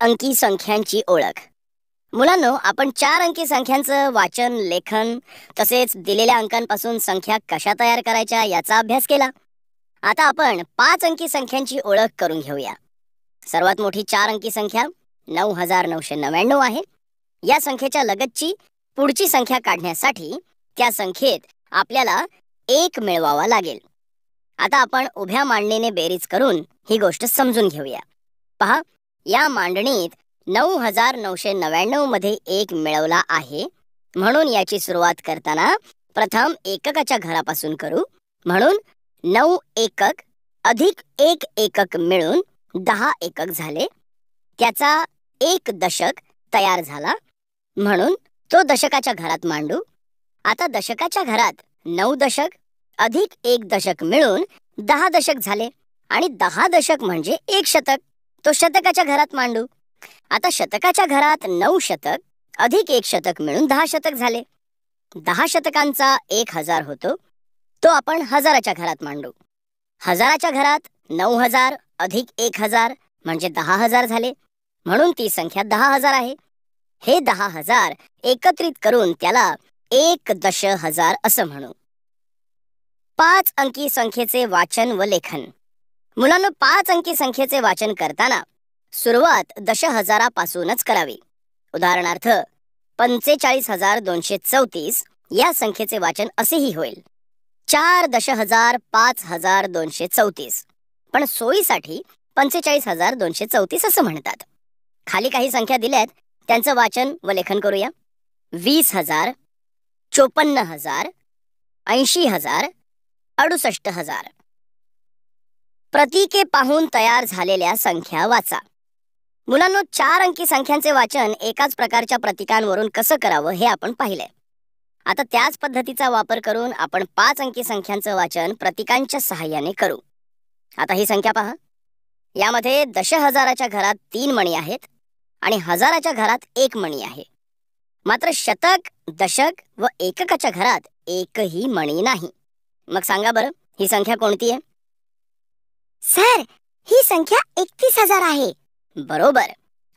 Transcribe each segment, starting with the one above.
अंकी संख्यांची ओळख मुलांनो आपण चार अंकी संख्यांचं वाचन लेखन तसेच दिलेल्या अंकांपासून संख्या कशा तयार करायच्या याचा अभ्यास केला आता आपण पाच अंकी संख्यांची ओळख करून घेऊया सर्वात मोठी चार अंकी संख्या नऊ हजार नऊशे नव्याण्णव आहे या संख्येच्या लगतची पुढची संख्या काढण्यासाठी त्या संख्येत आपल्याला एक मिळवावा लागेल आता आपण उभ्या मांडणीने बेरीज करून ही गोष्ट समजून घेऊया पहा या मांडणीत नऊ हजार नऊशे नव्याण्णव मध्ये एक मिळवला आहे म्हणून याची सुरुवात करताना प्रथम एककाच्या घरापासून करू म्हणून नऊ एकक अधिक एक एकक मिळून दहा एकक झाले त्याचा एक दशक तयार झाला म्हणून तो दशकाच्या घरात मांडू आता दशकाच्या घरात नऊ दशक अधिक एक दशक मिळून दहा दशक झाले आणि दहा दशक म्हणजे एक शतक तो शतकाच्या घरात मांडू आता शतकाच्या घरात नऊ शतक अधिक एक शतक मिळून दहा शतक झाले दहा शतकांचा एक हजार होतो तो आपण हजाराच्या घरात मांडू हजाराच्या घरात नऊ हजार अधिक एक हजार म्हणजे दहा हजार झाले म्हणून ती संख्या दहा हजार आहे हे दहा हजार एकत्रित करून त्याला एक दश हजार असं म्हणू पाच अंकी संख्येचे वाचन व लेखन मुलांना पाच अंकी संख्येचे वाचन करताना सुरुवात दश हजारापासूनच करावी उदाहरणार्थ पंचेचाळीस हजार दोनशे चौतीस या संख्येचे वाचन असेही होईल चार दश हजार पाच हजार दोनशे चौतीस पण सोयीसाठी पंचेचाळीस हजार दोनशे चौतीस असं म्हणतात खाली काही संख्या दिल्यात त्यांचं वाचन व लेखन करूया वीस हजार चोपन्न हजार ऐंशी हजार अडुसष्ट हजार प्रतीके पाहून तयार झालेल्या संख्या वाचा मुलांनो चार अंकी संख्यांचे वाचन एकाच प्रकारच्या प्रतीकांवरून कसं करावं हे आपण पाहिले आता त्याच पद्धतीचा वापर करून आपण पाच अंकी संख्यांचं वाचन प्रतिकांच्या सहाय्याने करू आता ही संख्या पहा यामध्ये दश हजाराच्या घरात तीन मणी आहेत आणि हजाराच्या घरात एक मणी आहे मात्र शतक दशक व एककाच्या घरात एकही मणी नाही मग सांगा बरं ही संख्या कोणती आहे सर ही संख्या एकतीस हजार आहे बरोबर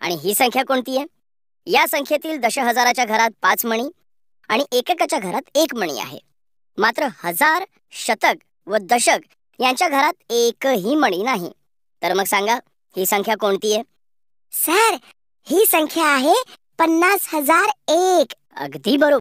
आणि ही संख्या कोणती आहे या संख्येतील दश हजाराच्या घरात पाच मणी आणि एककाच्या घरात एक मणी आहे मात्र हजार शतक व दशक यांच्या घरात एकही मणी नाही तर मग सांगा ही संख्या कोणती आहे सर ही संख्या आहे पन्नास हजार एक अगदी बरोबर